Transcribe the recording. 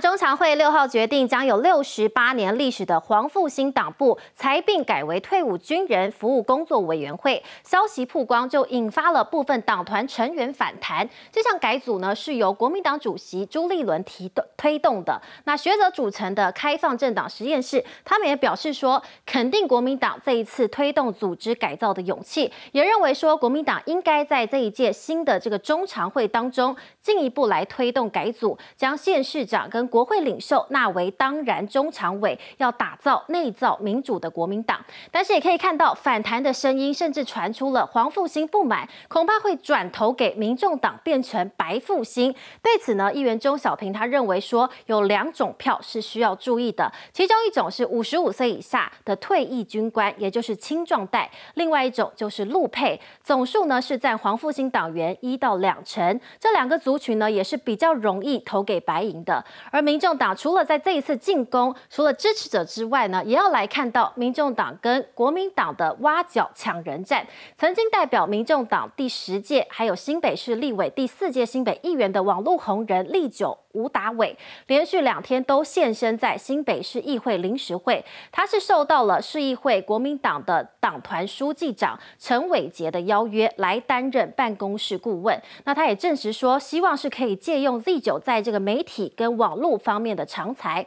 中常会六号决定，将有六十八年历史的黄复兴党部裁并，改为退伍军人服务工作委员会。消息曝光就引发了部分党团成员反弹。这项改组呢，是由国民党主席朱立伦提推动的。那学者组成的开放政党实验室，他们也表示说，肯定国民党这一次推动组织改造的勇气，也认为说，国民党应该在这一届新的这个中常会当中，进一步来推动改组，将县市长跟国会领袖纳维当然，中常委要打造内造民主的国民党，但是也可以看到反弹的声音，甚至传出了黄复兴不满，恐怕会转投给民众党，变成白复兴。对此呢，议员钟小平他认为说有两种票是需要注意的，其中一种是五十五岁以下的退役军官，也就是青壮代；另外一种就是陆配，总数呢是占黄复兴党员一到两成，这两个族群呢也是比较容易投给白银的。而民众党除了在这一次进攻，除了支持者之外呢，也要来看到民众党跟国民党的挖角抢人战。曾经代表民众党第十届，还有新北市立委第四届新北议员的网络红人立九。吴达伟连续两天都现身在新北市议会临时会，他是受到了市议会国民党的党团书记长陈伟杰的邀约，来担任办公室顾问。那他也证实说，希望是可以借用 Z 九在这个媒体跟网络方面的长才。